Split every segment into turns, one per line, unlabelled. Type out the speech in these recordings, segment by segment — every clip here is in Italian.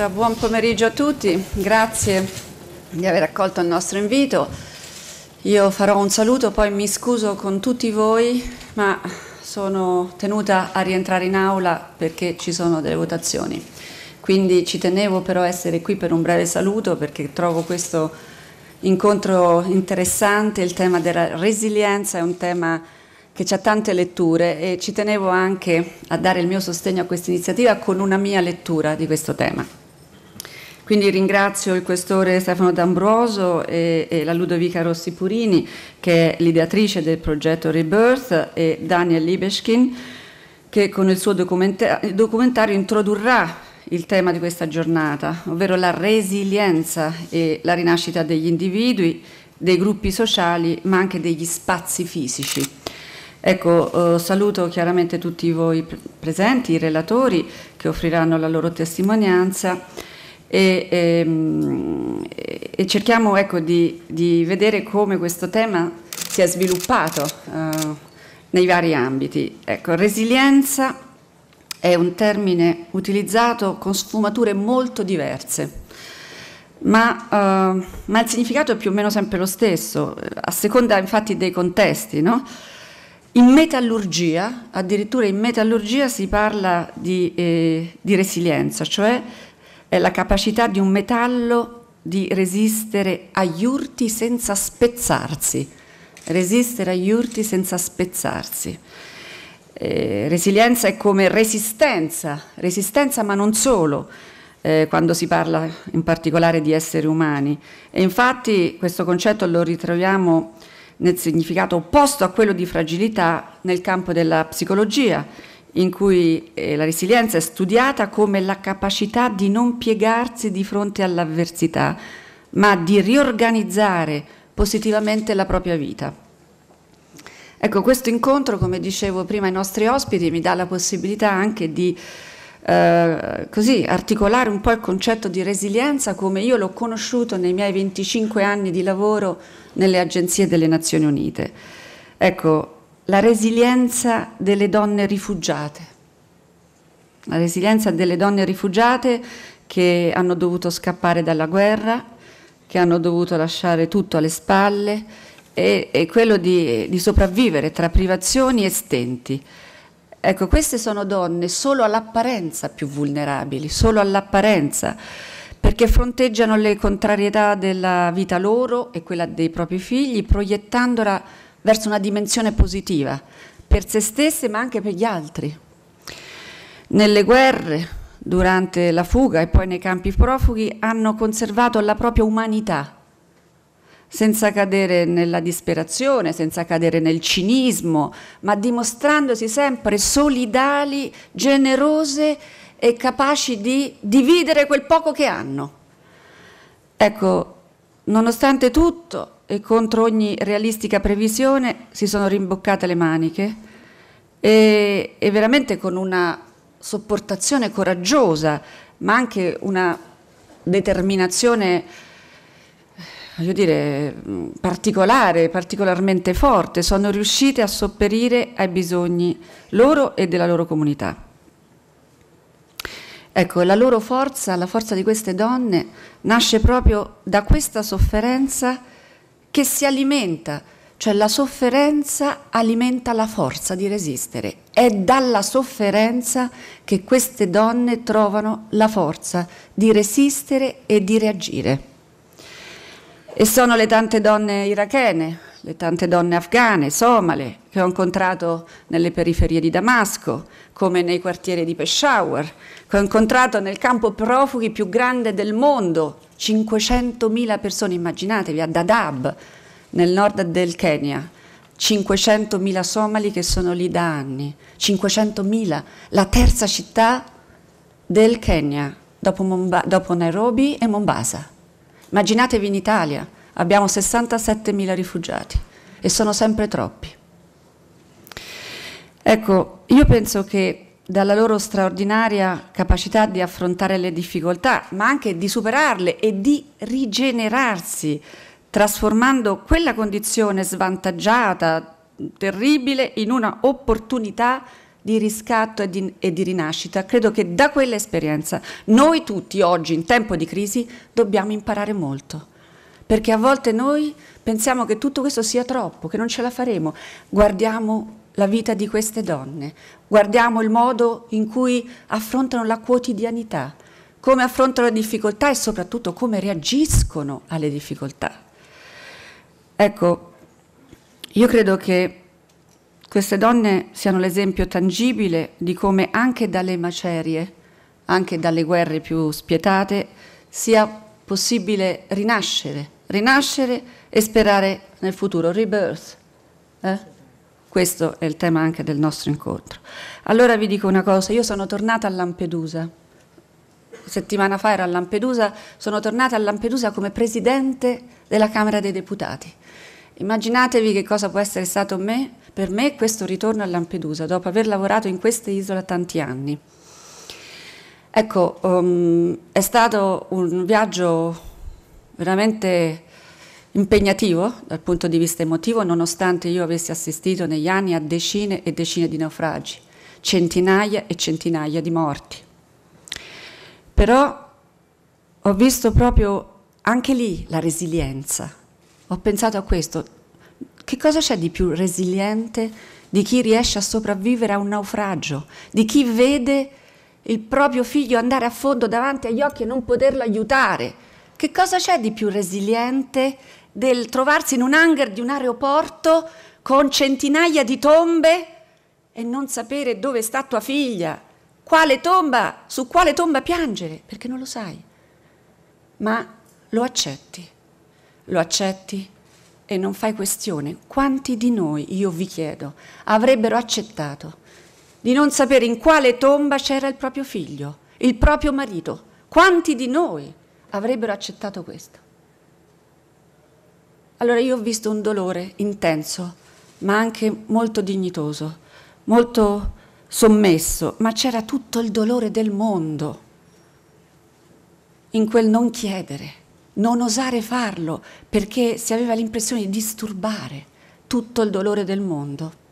Allora, buon pomeriggio a tutti, grazie di aver accolto il nostro invito. Io farò un saluto, poi mi scuso con tutti voi, ma sono tenuta a rientrare in aula perché ci sono delle votazioni. Quindi ci tenevo però a essere qui per un breve saluto perché trovo questo incontro interessante, il tema della resilienza è un tema che ha tante letture e ci tenevo anche a dare il mio sostegno a questa iniziativa con una mia lettura di questo tema. Quindi ringrazio il questore Stefano D'Ambroso e, e, la Ludovica Rossi Purini che è l'ideatrice del progetto Rebirth e Daniel Libeschkin che con il suo documenta documentario introdurrà il tema di questa giornata, ovvero la resilienza e la rinascita degli individui, dei gruppi sociali, ma anche degli spazi fisici. Ecco, eh, saluto chiaramente tutti voi presenti, i relatori che offriranno la loro testimonianza e, e, ehm, e cerchiamo ecco, di, di, vedere come questo tema si è sviluppato eh, nei vari ambiti. Ecco, resilienza è un termine utilizzato con sfumature molto diverse. Ma, eh, ma, il significato è più o meno sempre lo stesso, a seconda infatti dei contesti. No? In metallurgia, addirittura in metallurgia si parla di, eh, di resilienza, cioè è la capacità di un metallo di resistere agli urti senza spezzarsi, resistere agli urti senza spezzarsi. Eh, resilienza è come resistenza, resistenza ma non solo, eh, quando si parla in particolare di esseri umani. E infatti questo concetto lo ritroviamo nel significato opposto a quello di fragilità nel campo della psicologia, in cui eh, la resilienza è studiata come la capacità di non piegarsi di fronte all'avversità, ma di riorganizzare positivamente la propria vita. Ecco, questo incontro, come dicevo prima ai nostri ospiti, mi dà la possibilità anche di eh, così, articolare un po' il concetto di resilienza come io l'ho conosciuto nei miei 25 anni di lavoro nelle agenzie delle Nazioni Unite. Ecco, la resilienza delle donne rifugiate, la resilienza delle donne rifugiate che hanno dovuto scappare dalla guerra, che hanno dovuto lasciare tutto alle spalle e, e quello di, di sopravvivere tra privazioni e stenti. Ecco, queste sono donne solo all'apparenza più vulnerabili, solo all'apparenza, perché fronteggiano le contrarietà della vita loro e quella dei propri figli, proiettandola verso una dimensione positiva, per se stesse ma anche per gli altri. Nelle guerre, durante la fuga e poi nei campi profughi, hanno conservato la propria umanità, senza cadere nella disperazione, senza cadere nel cinismo, ma dimostrandosi sempre solidali, generose e capaci di dividere quel poco che hanno. Ecco, Nonostante tutto e contro ogni realistica previsione si sono rimboccate le maniche e, e veramente con una sopportazione coraggiosa ma anche una determinazione voglio dire, particolare, particolarmente forte, sono riuscite a sopperire ai bisogni loro e della loro comunità. Ecco, la loro forza, la forza di queste donne, nasce proprio da questa sofferenza che si alimenta, cioè la sofferenza alimenta la forza di resistere. È dalla sofferenza che queste donne trovano la forza di resistere e di reagire. E sono le tante donne irachene, le tante donne afghane, somale, che ho incontrato nelle periferie di Damasco, come nei quartieri di Peshawar, che ho incontrato nel campo profughi più grande del mondo, 500.000 persone, immaginatevi, a Dadaab, nel nord del Kenya. 500.000 somali che sono lì da anni, 500.000, la terza città del Kenya, dopo, Nairobi e Mombasa. Immaginatevi in Italia, Abbiamo 67.000 rifugiati e sono sempre troppi. Ecco, io penso che dalla loro straordinaria capacità di affrontare le difficoltà, ma anche di superarle e di rigenerarsi, trasformando quella condizione svantaggiata, terribile, in una opportunità di riscatto e di, e di, rinascita. Credo che da quell'esperienza noi tutti oggi in tempo di crisi dobbiamo imparare molto perché a volte noi pensiamo che tutto questo sia troppo, che non ce la faremo. Guardiamo la vita di queste donne, guardiamo il modo in cui affrontano la quotidianità, come affrontano le difficoltà e soprattutto come reagiscono alle difficoltà. Ecco, io credo che queste donne siano l'esempio tangibile di come anche dalle macerie, anche dalle guerre più spietate, sia possibile rinascere rinascere e sperare nel futuro, rebirth. Eh? Questo è il tema anche del nostro incontro. Allora vi dico una cosa, io sono tornata a Lampedusa, settimana fa ero a Lampedusa, sono tornata a Lampedusa come presidente della Camera dei Deputati. Immaginatevi che cosa può essere stato me, per me questo ritorno a Lampedusa, dopo aver lavorato in queste isole tanti anni. Ecco, um, è stato un viaggio veramente impegnativo dal punto di vista emotivo, nonostante io avessi assistito negli anni a decine e decine di naufragi, centinaia e centinaia di morti. Però ho visto proprio anche lì la resilienza. Ho pensato a questo, che cosa c'è di più resiliente di chi riesce a sopravvivere a un naufragio, di chi vede il proprio figlio andare a fondo davanti agli occhi e non poterlo aiutare? Che cosa c'è di più resiliente del trovarsi in un hangar di un aeroporto con centinaia di tombe e non sapere dove sta tua figlia, quale tomba, su quale tomba piangere, perché non lo sai. Ma lo accetti, lo accetti e non fai questione. Quanti di noi, io vi chiedo, avrebbero accettato di non sapere in quale tomba c'era il proprio figlio, il proprio marito? Quanti di noi? avrebbero accettato questo. Allora io ho visto un dolore intenso, ma anche molto dignitoso, molto sommesso, ma c'era tutto il dolore del mondo in quel non chiedere, non osare farlo, perché si aveva l'impressione di disturbare tutto il dolore del mondo.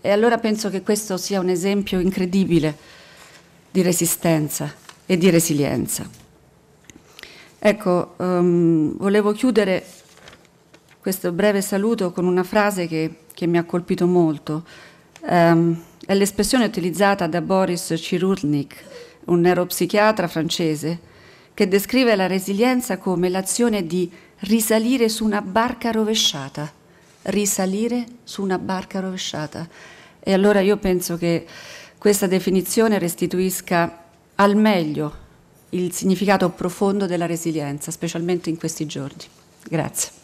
E allora penso che questo sia un esempio incredibile di resistenza e di resilienza. Ecco, um, volevo chiudere questo breve saluto con una frase che, che mi ha colpito molto. Um, è l'espressione utilizzata da Boris Cirulnik, un neuropsichiatra francese, che descrive la resilienza come l'azione di risalire su una barca rovesciata. Risalire su una barca rovesciata. E allora io penso che questa definizione restituisca al meglio il significato profondo della resilienza, specialmente in questi giorni. Grazie.